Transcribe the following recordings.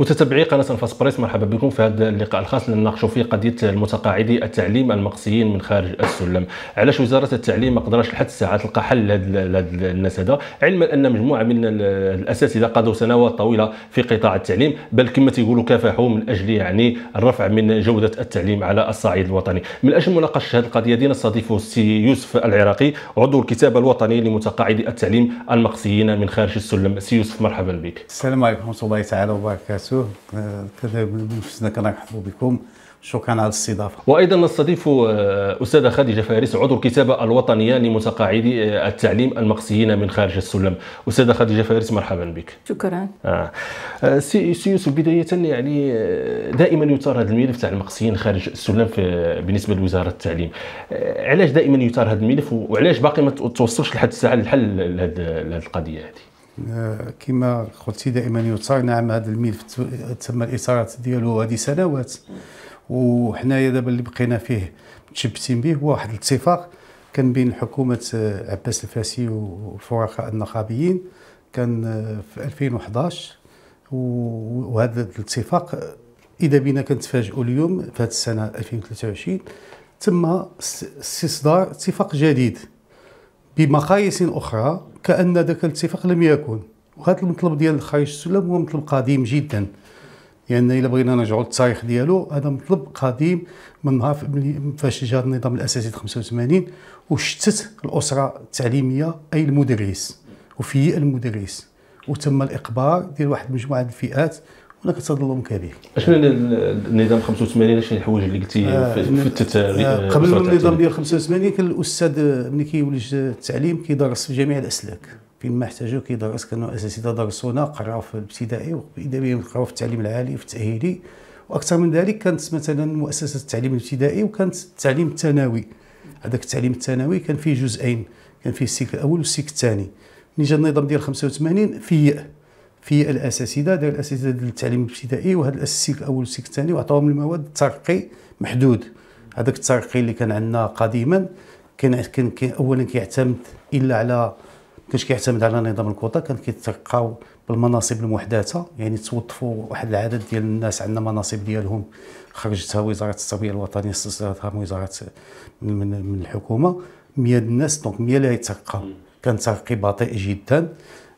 متتبعي قناه انفاس بريس مرحبا بكم في هذا اللقاء الخاص اللي نناقشوا فيه قضيه المتقاعدي التعليم المقصيين من خارج السلم علاش وزاره التعليم ما قدرش لحد الساعه تلقى حل لهذا الناس هذا علما ان مجموعه من الاساتذه قضوا سنوات طويله في قطاع التعليم بل كما تيقولوا كافحوا من اجل يعني الرفع من جوده التعليم على الصعيد الوطني من اجل مناقشه هذه القضيه ديالنا نستضيف السي يوسف العراقي عضو الكتابه الوطني لمتقاعدي التعليم المقصيين من خارج السلم سي يوسف مرحبا بك السلام عليكم ورحمه الله تعالى وبركاته سمعتوه كذا من كنرحبوا بكم شكرا على الاستضافه وايضا نستضيف آه، استاذه خديجه فارس عضو الكتابه الوطنيه لمتقاعدي آه، التعليم المقصيين من خارج السلم استاذه خديجه فارس مرحبا بك شكرا آه. آه، سي يوسف بدايه يعني دائما يثار هذا الملف تاع المقصيين خارج السلم في بالنسبه لوزاره التعليم علاش دائما يثار هذا الملف وعلاش باقي ما توصلش لحد الساعه الحل لهذه القضيه هذه كما قلتي دائما يثار نعم هذا الملف تم الاثارات ديالو هذه سنوات وحنايا دابا اللي بقينا فيه متشبتين به هو واحد الاتفاق كان بين حكومه آه، عباس الفاسي والفرقاء النقابيين كان آه، في 2011 وهذا الاتفاق آه، اذا بنا كنتفاجئوا اليوم في هذه السنه 2023 تم استصدار اتفاق جديد بمقاييس اخرى كأن ذاك الاتفاق لم يكن وهذا المطلب ديال الخارج السلم هو مطلب قديم جدا لان يعني الا بغينا نرجعوا للتاريخ ديالو هذا مطلب قديم من نهار فاش جا النظام الاساسي 85 وشتت الاسره التعليميه اي المدرس وفي المدرس وتم الاقبار ديال واحد مجموعه الفئات هناك كتصادلهم كبير اشنو النظام 85 شنو الحوايج اللي قلتي آه فتت آه،, آه قبل النظام ديال 85 كان الاستاذ ملي كيولج التعليم كيدرس في جميع الاسلاك فين ما احتاجوا كيدرس كانوا اساتذه درسونا قراو في الابتدائي واذا بهم قراو في التعليم العالي في التاهيلي واكثر من ذلك كانت مثلا مؤسسه التعليم الابتدائي وكانت التعليم الثانوي هذاك التعليم الثانوي كان فيه جزئين كان فيه السلك الاول والسلك الثاني ملي جا النظام ديال 85 فيه في الاساسيده داير الاساسيده ديال التعليم الابتدائي وهذا الاساسي الاول والسلك الثاني وعطاوهم المواد الترقي محدود هذاك الترقي اللي كان عندنا قديما كان كان اولا كيعتمد الا على ما كانش كيعتمد على نظام الكوطا كان كيترقاو بالمناصب المحدثه يعني توظفوا واحد العدد ديال الناس عندنا مناصب ديالهم خرجتها وزاره التربيه الوطنيه استصدرتها من وزاره من, من الحكومه 100 الناس دونك 100 اللي كان ترقي بطيء جدا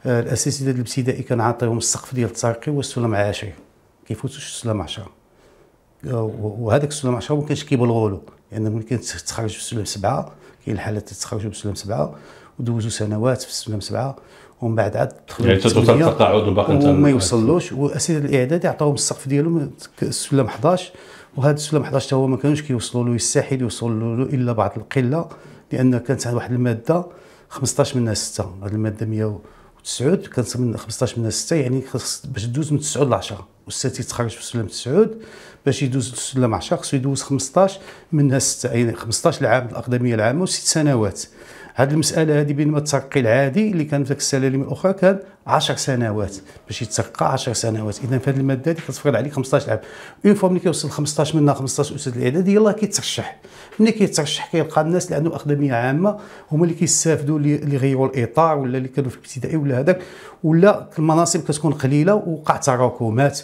آه، الاساتذه الابتدائي كنعطيهم السقف ديال الترقي هو السلم 10 كيفوتوش السلم 10 وهذاك السلم 10 ما كانش كيبلغوا له لان يعني ملي كتخرج في السلم سبعه كاين الحالات تتخرجوا بالسلم سبعه ودوزوا سنوات في السلم سبعه ومن بعد عاد يعني توصل التقاعد وباقي وما يوصلوش والاساتذه الاعدادي عطاهم السقف ديالهم السلم 11 وهذا السلم 11 هو ما كانوش كيوصلوا له يستحيل يوصلوا له الا بعض القله لان كانت واحد الماده 15 منها 6 هذه الماده 100 تسعود 9 كانت من 15 من 6 يعني خاص باش دوز من تسعود ل 10 ستة تيتخرج في سلم تسعود باش يدوز سلم 10 خصو يدوز 15 منها 6 يعني 15 العام الاقدميه العامه وست سنوات هذه المساله هذه بينما الترقي العادي اللي كان في السلالم الاخرى كان 10 سنوات باش يترقى 10 سنوات اذا في هذه الماده هذه كتفرض عليك 15 عام اون فوا ملي كيوصل 15 منها 15 استاذ الاعداد يلاه كيترشح ملي كيترشح كيلقى الناس اللي عندهم اخدميه عامه هما اللي كيستافدوا اللي غيروا الاطار ولا اللي كانوا في الابتدائي ولا هذاك ولا المناصب كتكون قليله وقع تراكمات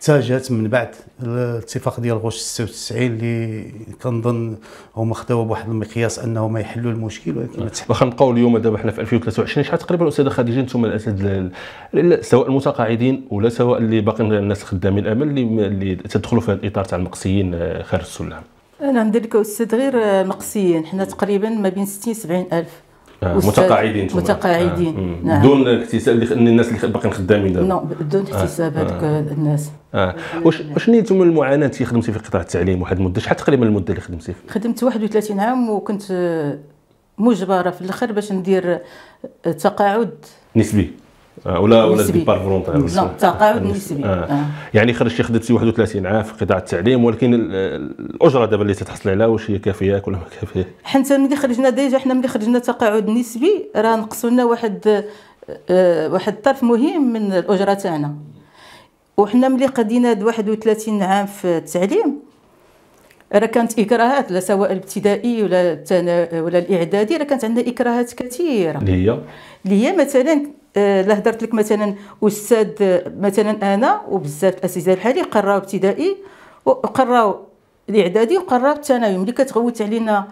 تاجات من بعد الاتفاق ديال غوش 96 اللي كنظن هما خداو بواحد المقياس انهم يحلوا المشكل ولكن واخا نبقاو اليوم دابا حنا في 2023 شحال تقريبا استاذه خديجه انتم سواء المتقاعدين ولا سواء اللي باقي الناس خدامين الامل اللي اللي تدخلوا في هذا الاطار تاع المقصيين آه، خارج السلم انا ندير لك استاذ غير آه، المقصيين حنا تقريبا ما بين 60 70 الف آه، متقاعدين متقاعدين آه، نعم دون اكتساب الناس اللي باقيين خدامين دابا نعم، بدون اكتساب آه، هذوك الناس اه واش واش من المعاناه اللي خدمتي في قطاع التعليم واحد المده شحال تقريبا المده اللي خدمتي فيها خدمت 31 عام وكنت مجبره في الاخر باش ندير تقاعد نسبي آه، ولا ولا دي بار فولونتير لا تقاعد نسبي آه. آه. يعني خرجتي خدمتي 31 عام في قطاع التعليم ولكن الاجره دابا اللي تتحصلي عليها واش هي كافياك ولا ما كافياك حيت ملي خرجنا ديجا حنا ملي خرجنا تقاعد نسبي راه نقصوا لنا واحد أه واحد الطرف مهم من الاجره تاعنا وحنا ملي قدينا 31 عام في التعليم راه كانت اكراهات لا سواء الابتدائي ولا ولا الاعدادي راه كانت عندنا اكراهات كثيره اللي هي اللي هي مثلا آه، لا هضرت لك مثلا استاذ آه، مثلا انا وبزاف الاساتذه بحالي قراو ابتدائي وقراو الاعدادي وقراو الثانوي ملي كتغوت علينا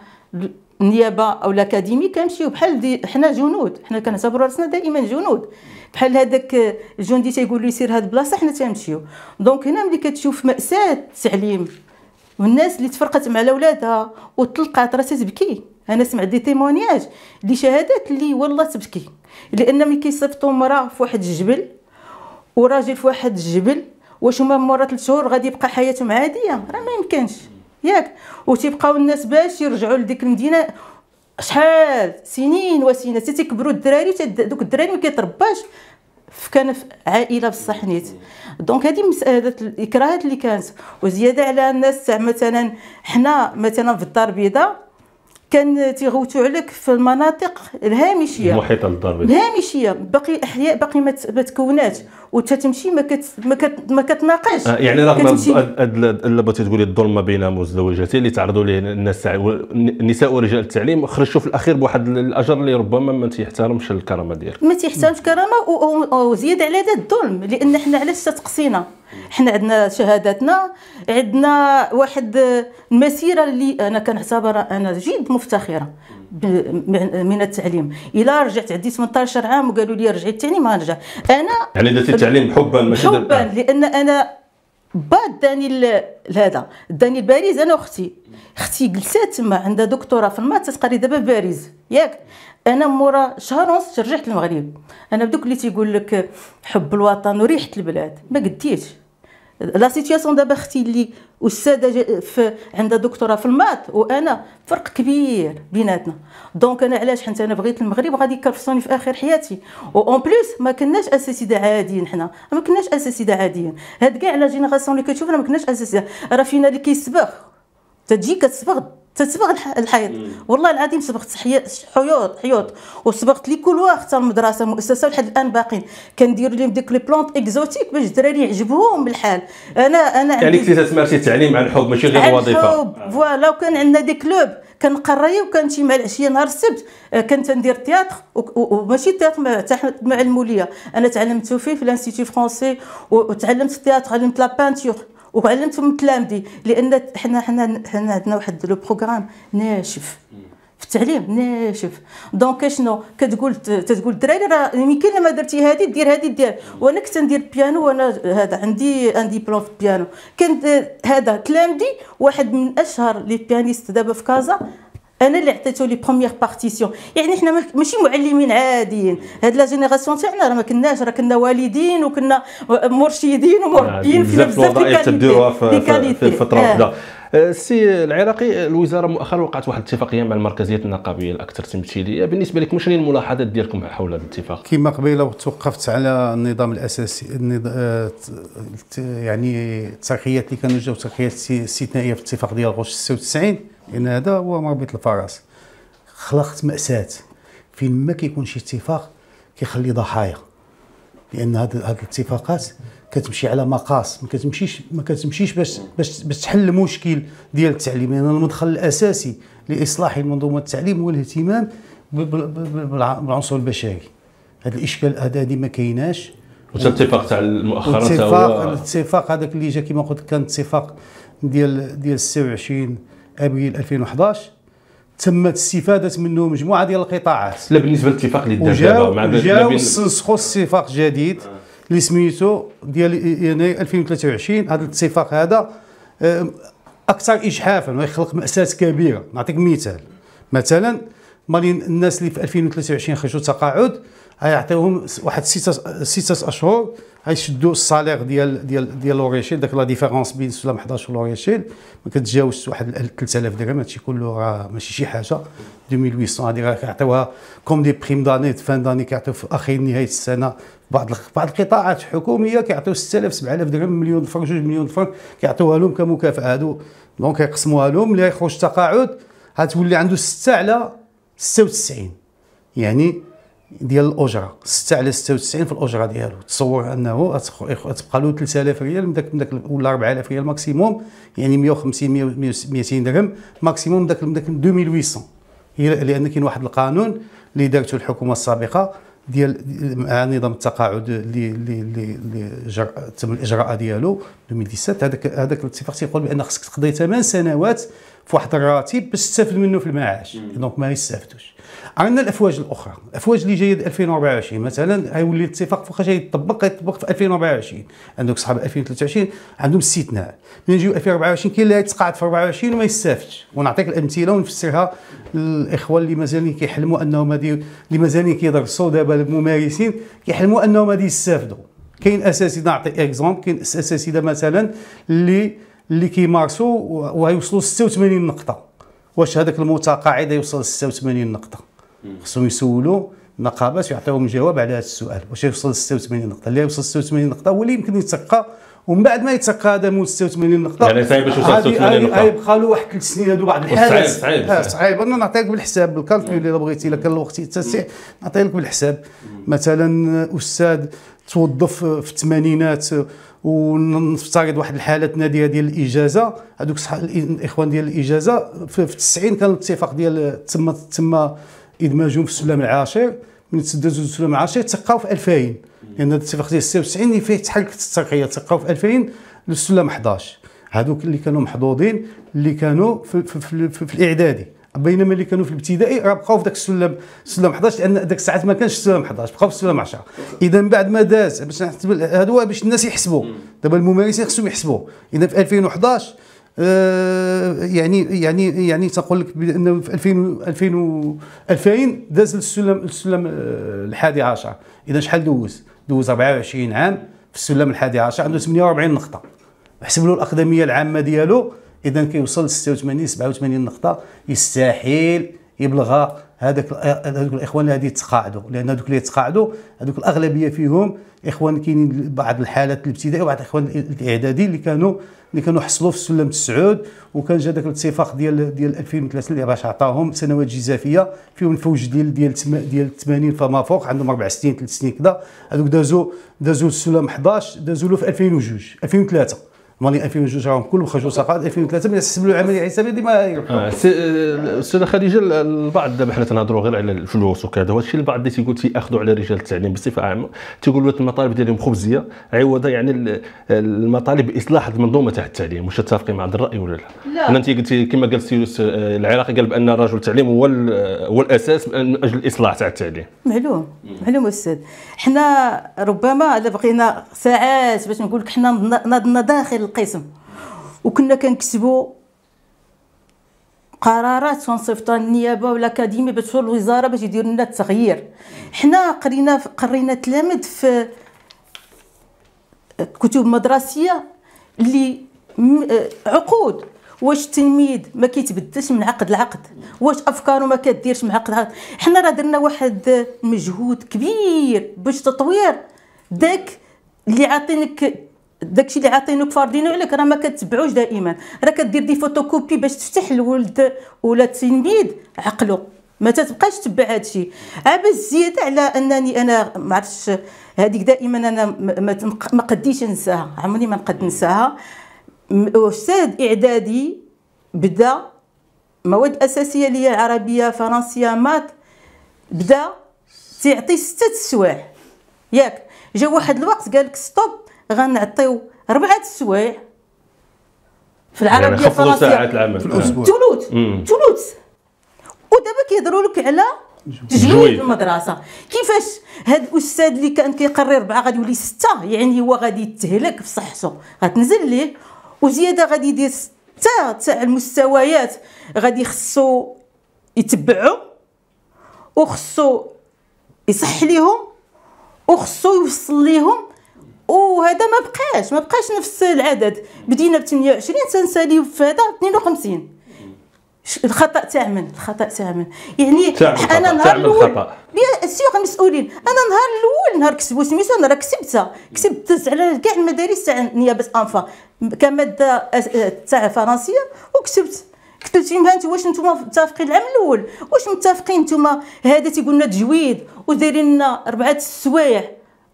النيابه او الاكاديمي كنمشيو بحال دي حنا جنود حنا كنعتبروا راسنا دائما جنود بحال هذاك الجندي تيقول له سير هاد البلاصه حنا تنمشيو دونك هنا ملي كتشوف ماساه التعليم والناس اللي تفرقت مع ولادها وتلقات راه تتبكي انا سمعت دي تيمونياج دي شهادات اللي والله تبكي لان ملي كيصيفطوا مراه في واحد الجبل وراجل في واحد الجبل واش هما مورا 3 شهور غادي يبقى حياتهم عاديه راه ما يمكنش ياك وتيبقاو الناس باش يرجعوا لديك المدينه شحال سنين وسنين حتى تيكبروا الدراري دوك الدراري ما كيترباش كان في عائله بصح نيت دونك هذه مساله الاكراهات اللي كانت وزياده على الناس مثلا حنا مثلا في الدار البيضاء كان تيغوتوا عليك في المناطق الهامشيه المحيطه للدار الهامشيه باقي احياء باقي ما تكونات وتتمشي ما كت ما, كت ما كتناقش آه يعني رغم الا بغيتي تقولي الظلم بين مزدوجتين اللي تعرضوا ليه الناس النساء ورجال التعليم خرجوا في الاخير بواحد الاجر اللي ربما ما تيحترمش الكرامه ديالك ما تيحترمش الكرامه وزياده على هذا الظلم لان حنا علاش تقصينا حنا عندنا شهاداتنا عندنا واحد المسيره اللي انا كنعتبرها انا جد مفتخره من التعليم الا رجعت عندي 18 عام وقالوا لي رجعي التعليم ما نرجع انا يعني درتي التعليم حبا ماشي حبا لان انا با داني هذا داني لباريس انا واختي اختي جلسات تما عندها دكتوره في المات تقري دابا باريس ياك انا مورا شهر ونص رجعت للمغرب انا بدوك اللي تيقول لك حب الوطن وريحه البلاد ما قديتش لا سيتياسيون دابا اختي اللي استاذه في عندها دكتوراه في المات وانا فرق كبير بيناتنا دونك انا علاش حنت انا بغيت المغرب غادي يكرفصوني في اخر حياتي اون بليس ما كناش اساتذه عاديين حنا ما كناش اساتذه عاديين هاد كاع لا جينيراسيون اللي كتشوفنا ما كناش اساتذه راه فينا اللي كيصبغ تجي كتصبغ تتسبغ الحيط والله العظيم صبغت حيوط حيوط وصبغت لي كولوار تاع المدرسه المؤسسه ولحد الان باقين كندير لهم ديك لي بلونت اكزوتيك باش الدراري يعجبهم الحال انا انا يعني كنتي تتمارسي التعليم مع الحب ماشي غير وظيفه الحب فوالا وكان عندنا دي كلوب كنقري وكنمشي مع العشيه نهار السبت آه، كنت ندير تياتر وماشي تياتر مع الموليه انا تعلمت فيه في لانستيتي فرونسي وتعلمت التياتر تعلمت لا بانتور وعلمتهم تلامذي لان حنا حنا حنا عندنا واحد لو بروغرام ناشف في التعليم ناشف دونك شنو كتقول تتقول الدراري راه يمكن ما درتي هذه دير هذه دير وانا كنت ندير بيانو وانا هذا عندي ان ديبلوم في البيانو كنت هذا تلامذي واحد من اشهر لي بيانيست دابا في كازا انا اللي عطيته لي بروميير بارتيسيون يعني حنا ماشي معلمين عاديين هاد لا جينيراسيون تاعنا راه ما كناش راه كنا والدين وكنا مرشدين ومربيين يعني في بزاف الوظائف في الفتره آه. السي آه، العراقي الوزاره مؤخرا وقعت واحد الاتفاقيه مع المركزيه النقابيه الاكثر تمثيليه بالنسبه لك شنو الملاحظات ديالكم حول هذا الاتفاق كما قبيله توقفت على النظام الاساسي آه، يعني الترقيات اللي كانوا جاو ترقيات استثنائيه في الاتفاق ديال غوش 96 لان هذا هو مربط الفرس خلقت ماساه فين ما كيكون شي اتفاق كيخلي ضحايا لان هاد الاتفاقات كتمشي على مقاس ما كتمشيش ما كتمشيش باش باش باش تحل المشكل ديال التعليم لان يعني المدخل الاساسي لاصلاح المنظومه التعليم هو الاهتمام بالعنصر البشري هذا الاشكال هذا هذه ما كايناش والاتفاق تاع المؤخرات الاتفاق الاتفاق هذاك اللي جا كما قلت كان اتفاق ديال ديال 26 ابريل 2011 تمت استفاده منه مجموعه ديال القطاعات لا بالنسبه للاتفاق اللي دار دابا مع جاو سنسخوا اتفاق جديد آه. اللي سميتو ديال يعني يناير 2023 هذا الاتفاق هذا آه، اكثر اجحافا ويخلق ماساه كبيره نعطيك مثال مثلا مالي الناس اللي في 2023 خرجوا تقاعد غيعطيوهم واحد سته سته اشهر غيشدوا الصالير ديال ديال ديال لوريشيل داك لا ديفيرونس بين سلام 11 ولوريشيل ما كتجاوزش واحد 3000 درهم هادشي كله راه ماشي شي حاجه 2800 هادي راه كيعطيوها كوم دي بريم داني فان داني كيعطيو في اخر نهايه السنه بعض بعض القطاعات الحكوميه كيعطيو 6000 7000 درهم مليون فرنك 2 مليون فرنك كيعطيوها لهم كمكافاه هادو دونك كيقسموها لهم اللي يخرج تقاعد غتولي عنده 6 على 96 يعني ديال الاجره 6 على 96 في الاجره ديالو تصور انه تبقى له 3000 ريال من داك من داك ولا 4000 ريال ماكسيموم يعني 150 200 درهم ماكسيموم من داك من داك 2800 لان كاين واحد القانون اللي دارته الحكومه السابقه ديال مع آه، نظام التقاعد اللي اللي اللي جر... تم الاجراء ديالو 2017 هذاك هذاك الاتفاق تيقول بان خصك تقضي 8 سنوات في واحد الراتب باش تستافد منه في المعاش دونك ما يستافدوش عندنا الافواج الاخرى الافواج اللي جايه 2024 مثلا غيولي الاتفاق فوقاش يطبق يطبق في 2024 عندك صحاب 2023 عندهم استثناء من نجيو 2024 كاين اللي يتقاعد في 24 وما يستافدش ونعطيك الامثله ونفسرها للاخوه اللي مازالين كيحلموا انهم هادي اللي مازالين كيدرسوا دابا الممارسين كيحلموا انهم هادي يستافدوا كاين اساتذه نعطي اكزومبل كاين اساتذه مثلا اللي اللي كيمارسوا وغيوصلوا 86 نقطه واش هذاك المتقاعد يوصل 86 نقطه خصهم يسولوا النقابات ويعطيوهم جواب على هذا السؤال واش يوصل 86 نقطه اللي يوصل 86 نقطه هو اللي يمكن يتسقى ومن بعد ما يتسقى هذا من 86 نقطه يعني صعيب باش يوصل 86 نقطه غيبقى له واحد ثلاث سنين هذو بعض الحالات صعيب صعيب آه، صعيب انا نعطيك بالحساب بالكالكول الا بغيتي الا كان الوقت يتسع نعطيك بالحساب مثلا استاذ توظف في الثمانينات ونفترض واحد الحالات نادره ديال الاجازه هذوك الاخوان ديال الاجازه في 90 كان الاتفاق ديال تم تم ادماجهم في السلم العاشر من تسددوا السلم العاشر تلقاو في 2000 لان يعني الاتفاق ديال 96 اللي فيه تحركت الترقيه تلقاو في 2000 للسلم 11 هذوك اللي كانوا محظوظين اللي كانوا في, في, في, في, في الاعدادي بينما اللي كانوا في الابتدائي راه بقاو في ذاك السلم السلم 11 لان ذاك الساعات ما كانش السلم 11 بقاو في السلم 10 اذا من بعد ما داز باش نحسب هادو باش الناس يحسبوا دابا الممارسين خصهم يحسبوا اذا في 2011 آه، يعني يعني يعني تقول لك بانه في 2000 2000 2000 داز للسلم السلم آه، الحادي عشر اذا شحال دوز دوز 24 عام في السلم الحادي عشر عنده 48 نقطه حسب له الاقدميه العامه ديالو اذا كيوصل 86 87 نقطه يستحيل يبلغ هذاك آه، هذوك الاخوان اللي غادي يتقاعدوا لان هذوك اللي يتقاعدوا هذوك الاغلبيه فيهم اخوان كاينين بعض الحالات الابتدائي وبعض الاخوان الاعدادي اللي كانوا اللي كانوا حصلوا في سلم التسعود وكان جا داك الاتفاق ديال ديال 2003 اللي باش عطاهم سنوات جزافيه فيهم الفوج ديال ديال ديال 80 فما فوق عندهم اربع سنين ثلاث سنين كذا هذوك دازوا دازوا السلم 11 دازوا له في 2002 2003 مالي 2002 راهم كلهم خرجوا سقاط 2003 من تحسب له عمليه ديما استاذه خديجه البعض دابا حنا تنهضروا غير على الفلوس وكذا هذا الشيء البعض اللي تيقول تياخذوا على رجال التعليم بصفه عامه تيقولوا المطالب ديالهم خبزيه عوض يعني المطالب باصلاح المنظومه تاع التعليم واش تتفقي مع هذا الراي ولا لا؟ لا انا انت قلتي كما قال السيد آه، العراقي قال بان رجل التعليم هو هو الاساس من اجل الاصلاح تاع التعليم معلوم معلوم استاذ حنا ربما الا بقينا ساعات باش نقول لك حنا ناضنا داخل القسم وكنا كنكتبوا قرارات تنصيفط النيابه ولا باش الوزاره باش يدير لنا التغيير حنا قرينا قرينا تلامد في كتب مدرسيه اللي عقود واش التلميذ ما كيتبدلش من عقد لعقد واش افكاره ما كديرش من عقد لعقد حنا راه درنا واحد مجهود كبير باش تطوير داك اللي عاطينك داكشي اللي عاطينوك فاردينو عليك راه ما كتبعوش دائما راه كدير دي فوتوكوبي باش تفتح الولد ولا التلميذ عقله ما تتبقاش تبع هادشي عبا زياده على انني انا ما عرفتش هذيك دائما انا ما قديش نساها عمري ما نقد نساها استاذ اعدادي بدا مواد اساسيه ليا عربيه فرنسيه مات بدا تيعطي سته سوايع ياك جا واحد الوقت قال لك ستوب غنعطيو ربعه السوايع في العربيه يعني الفرنسيه ساعات العمل في الاسبوع ثلث آه. ثلث ودابا كيهضروا لك على تجويد المدرسه كيفاش هذا الاستاذ اللي كان كيقري ربعه غادي يولي سته يعني هو غادي يتهلك في صحته غتنزل ليه وزياده غادي يدير سته تاع المستويات غادي خصو يتبعهم وخصو يصح ليهم وخصو يوصل ليهم وهذا ما بقاش ما بقاش نفس العدد بدينا ب 28 تنساليو في هذا 52 الخطا من الخطا من يعني تعمل انا نهار الاول بيان سيغ المسؤولين انا نهار الاول نهار كسبوا سميتو انا راه كسبتها كسبت على كاع المدارس تاع نيابه انفا كماده تاع فرنسيه وكسبت قلت لهم انتوا واش نتوما متفقين العام الاول واش متفقين نتوما هذا تيقول لنا تجويد ودايرين لنا اربعه السوايع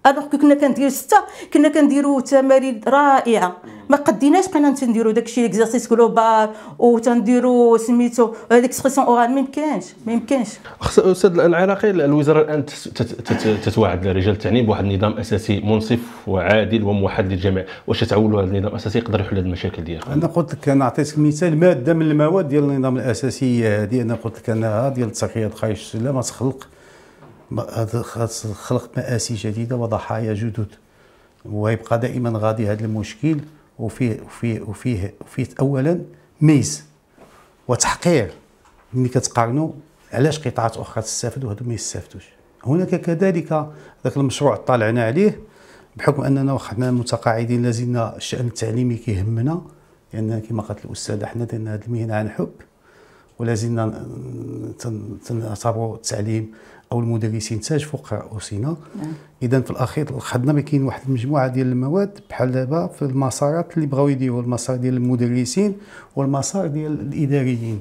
الوغ كو كنا كنديرو سته كنا كنديرو تمارين رائعه ما قديناش بقينا تنديرو داكشي ليكزارسيس كلوبال وتنديرو سميتو ليكسبرسيون اورال ميمكنش ميمكنش ما استاذ العراقي الوزاره الان تتوعد رجال التعليم بواحد النظام اساسي منصف وعادل وموحد للجميع واش تعولوا هذا النظام الاساسي يقدر يحل هذه المشاكل ديالكم انا قلت لك انا عطيتك مثال ماده من المواد ديال النظام الاساسي هذه انا قلت لك انها ديال التقيه خايش لا ما تخلق هذا خلق مآسي جديده وضحايا جدد ويبقى دائما غادي هذا المشكل وفيه وفيه وفيه وفيه اولا ميز وتحقير ملي كتقارنوا علاش قطاعات اخرى تستافد وهذو ما يستافدوش هناك كذلك ذاك المشروع طالعنا عليه بحكم اننا حنا متقاعدين لازلنا الشان التعليمي كيهمنا لان يعني كما قالت الاستاذه حنا درنا هذه المهنه عن حب ولازلنا تنعتبروا التعليم او المدرسين تاج فوق رؤوسنا نعم. اذا في الاخير خدنا ما كاين واحد المجموعه ديال المواد بحال دابا في المسارات اللي بغاو يديروا المسار ديال المدرسين والمسار ديال الاداريين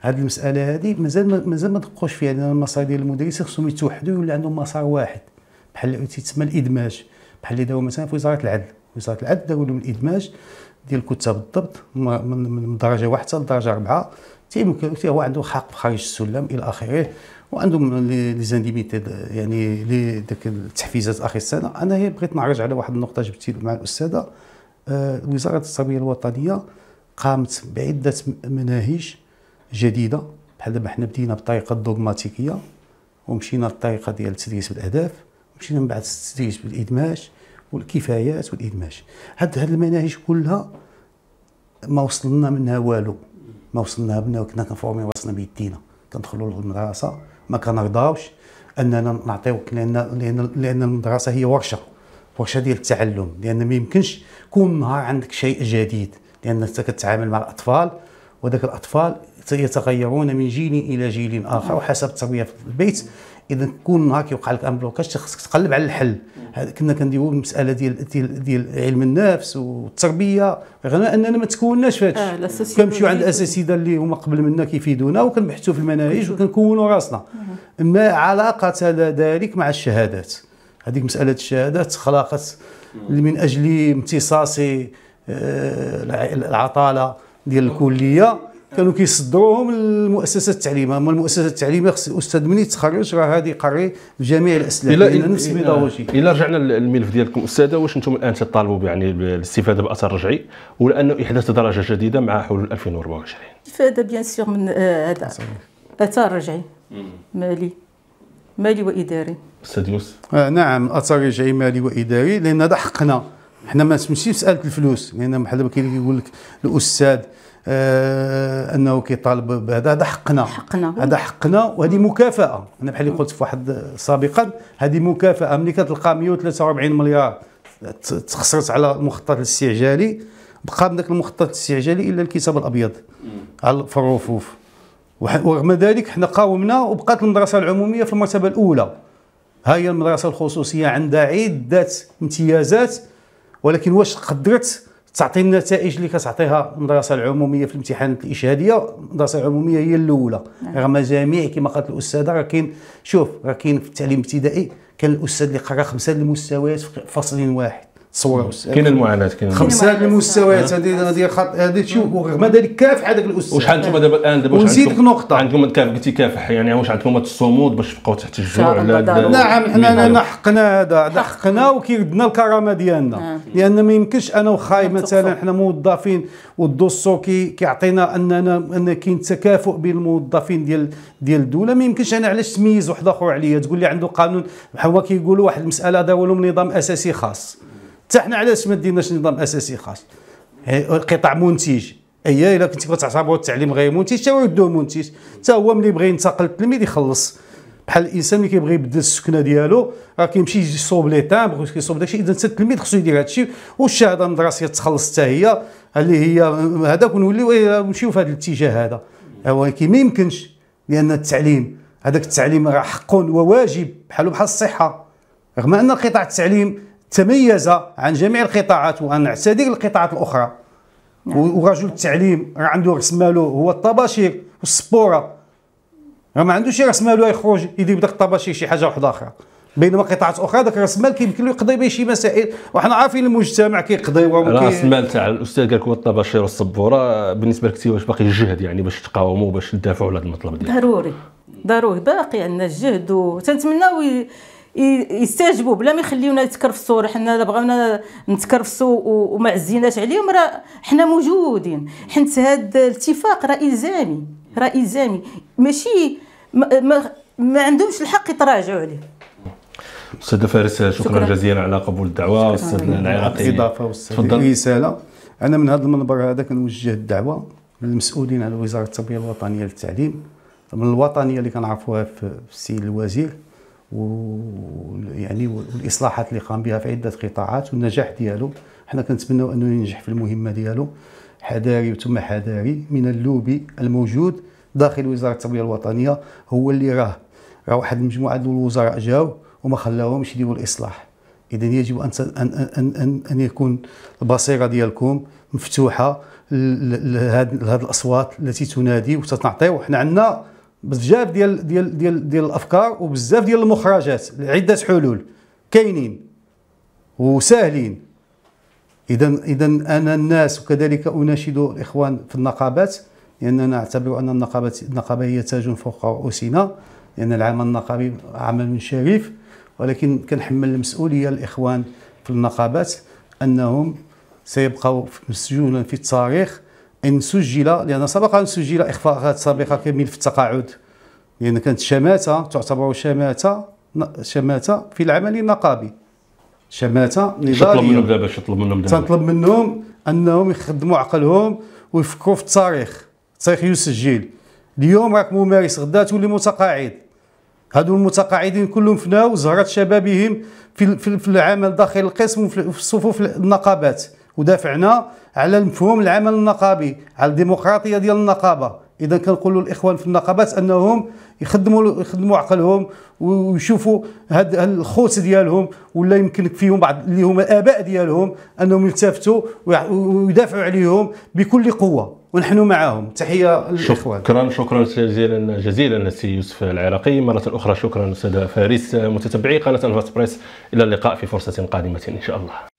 هذه المساله هذه مازال مازال ما دقوش فيها لان المسار ديال المدرسين خصهم يتوحدوا ويولي عندهم مسار واحد بحال تيتسمى تسمى الادماج بحال اللي داو مثلا في وزاره العدل وزاره العدل داو لهم الادماج ديال الكتاب بالضبط من درجه واحد حتى لدرجه اربعه تيمكن هو عنده حق في خارج السلم الى اخره وعندهم لي زانديميتي يعني لي داك التحفيزات اخر السنه انا هي بغيت نعرج على واحد النقطه جبتي مع الاستاذه آه، وزاره التربيه الوطنيه قامت بعده مناهج جديده بحال دابا حنا بدينا بالطريقه الدوغماتيكيه ومشينا للطريقه ديال التدريس بالاهداف ومشينا من بعد التدريس بالادماج والكفايات والادماج هاد هاد المناهج كلها ما وصلنا منها والو ما وصلنا منها كنا كنفورمي وصلنا بيدينا كندخلوا للمدرسه ما كنرضاوش اننا نعطيوك لان لان لان المدرسه هي ورشه ورشه ديال التعلم لان ما يمكنش كل نهار عندك شيء جديد لان انت كتعامل مع الاطفال وذاك الاطفال يتغيرون من جيل الى جيل اخر وحسب التربيه في البيت اذا كون هاك يوقع لك ان بلوكاج خصك تقلب على الحل كنا كنديروا المساله ديال ديال ديال علم النفس والتربيه غير اننا ما تكوناش في هادشي آه كنمشيو عند الاساتذه اللي هما قبل منا كيفيدونا وكنبحثوا في المناهج وكنكونوا راسنا ما علاقه ذلك مع الشهادات هذيك مساله الشهادات خلقت من اجل امتصاص آه، العطاله ديال الكليه كانوا كيصدروهم للمؤسسات التعليميه اما المؤسسات التعليميه خص الاستاذ مني تخرج راه غادي يقري بجميع الاسلاك الى لان نفس البيداغوجي الا رجعنا للملف ديالكم استاذه واش انتم الان تطالبوا يعني بالاستفاده باثر رجعي ولا انه احداث درجه جديده مع حلول 2024 الاستفاده بيان سيغ من آه، هذا اثر رجعي مالي مالي واداري استاذ يوسف آه نعم اثر رجعي مالي واداري لان هذا حقنا حنا ما تمشي مساله الفلوس لان بحال ما كاين اللي كيقول لك الاستاذ آه انه كيطالب بهذا هذا حقنا حقنا هذا حقنا وهذه مكافاه انا بحال اللي قلت في واحد سابقا هذه مكافاه ملي كتلقى 143 مليار تخسرت على المخطط الاستعجالي بقى من ذاك المخطط الاستعجالي الا الكتاب الابيض في الرفوف ورغم ذلك حنا قاومنا وبقات المدرسه العموميه في المرتبه الاولى ها هي المدرسه الخصوصيه عندها عده امتيازات ولكن واش قدرت تعطي النتائج اللي كتعطيها المدرسه العموميه في الامتحانات الاشهاديه المدرسه العموميه هي الاولى نعم. رغم جميع كما قالت الاستاذه راه كاين شوف راه كاين في التعليم الابتدائي كان الاستاذ اللي قرا خمسه المستويات في فصل واحد تصور كاين المعاناه كاين خمسه المستويات هذه هذه خط هذه شوف وغير ذلك كافح هذاك الاستاذ وشحال انتم دابا الان دابا ونزيدك نقطه عندكم كاف قلتي كافح يعني واش عندكم الصمود باش تبقاو تحت الجوع نعم حنا انا حقنا هذا هذا حقنا وكيردنا الكرامه ديالنا آه. لان ما يمكنش انا وخاي مثلا حنا موظفين والدستور كيعطينا اننا ان كاين تكافؤ بين الموظفين ديال ديال الدوله ما يمكنش انا علاش تميز واحد اخر عليا تقول لي عنده قانون هو كيقولوا واحد المساله داولهم نظام اساسي خاص حتى حنا علاش ما ديرناش نظام اساسي خاص قطاع منتج اي الا كنتي كتعتبر التعليم غير منتج حتى هو يدوه منتج حتى هو ملي بغى ينتقل التلميذ يخلص بحال الانسان اللي كيبغي يبدل السكنه ديالو راه كيمشي يصوب لي بغيت كيصوب داكشي اذا حتى التلميذ خصو يدير هادشي والشهاده المدرسيه تخلص حتى هي اللي هي هذاك كنوليو إيه، نمشيو في هذا الاتجاه هذا ولكن ما يمكنش لان التعليم هذاك التعليم راه حق وواجب بحالو بحال الصحه رغم ان قطاع التعليم تميز عن جميع القطاعات وعن عتاديك القطاعات الاخرى نعم. ورجل التعليم راه عنده راس ماله هو الطباشير والسبوره راه ما عندوش راس ماله يخرج يدير بداك الطباشير شي حاجه واحده اخرى بينما قطاعات اخرى ذاك راس المال كيمكن له يقضي به شي مسائل وحنا عارفين المجتمع كيقضي راس المال تاع الاستاذ قال لك هو الطباشير والسبوره بالنسبه لك واش باقي الجهد يعني باش تقاوموا باش تدافعوا على هذا المطلب ديالك ضروري ضروري باقي عندنا الجهد وتنتمناو يستجبوا بلا ما يخليونا نتكرفسوا حنا لا بغاونا نتكرفسوا وما عزيناش عليهم راه حنا موجودين حيت هذا الاتفاق راه الزامي راه الزامي ماشي ما, ما, ما عندهمش الحق يتراجعوا عليه استاذ فارس شكرا, شكرا جزيلا على قبول الدعوه استاذ العراقي اضافه استاذ رساله انا من هذا المنبر هذا كنوجه الدعوه للمسؤولين على وزاره التربيه الوطنيه للتعليم من الوطنيه اللي كنعرفوها في السيد الوزير ويعني والاصلاحات اللي قام بها في عده قطاعات والنجاح ديالو حنا كنتمنوا انه ينجح في المهمه ديالو حذاري ثم حذاري من اللوبي الموجود داخل وزاره التربيه الوطنيه هو اللي راه راه واحد المجموعه ديال الوزراء جاو وما خلاوهمش يديروا الاصلاح اذا يجب ان ان ان ان, أن يكون البصيره ديالكم مفتوحه لهذه الاصوات التي تنادي وتتعطي وحنا عندنا بزاف ديال ديال ديال ديال الافكار وبزاف ديال المخرجات عده حلول كاينين وساهلين اذا اذا انا الناس وكذلك اناشد الاخوان في النقابات لاننا نعتبر ان النقابه النقابه هي تاج فوق رؤوسنا لان العمل النقابي عمل شريف ولكن كنحمل المسؤوليه الاخوان في النقابات انهم سيبقوا مسجونا في التاريخ ان سجل لان سبق ان سجل اخفاقات سابقه كملف في التقاعد لان كانت شماته تعتبر شماته شماته في العمل النقابي شماته نضاليه تطلب منهم دابا تطلب منهم دابا تنطلب منهم انهم يخدموا عقلهم ويفكروا في التاريخ التاريخ يسجل اليوم راك ممارس غدا تولي متقاعد هادو المتقاعدين كلهم فناو زهرة شبابهم في في العمل داخل القسم وفي الصفوف النقابات ودافعنا على المفهوم العمل النقابي على الديمقراطيه ديال النقابه اذا كنقولوا الاخوان في النقابات انهم يخدموا يخدموا عقلهم ويشوفوا هاد الخوت ديالهم ولا يمكن فيهم بعض اللي هما الاباء ديالهم انهم يلتفتوا ويدافعوا عليهم بكل قوه ونحن معهم تحيه للاخوان شكرا شكرا جزيلا جزيلا السي يوسف العراقي مره اخرى شكرا استاذ فارس متتبعي قناه الفاست بريس الى اللقاء في فرصه قادمه ان شاء الله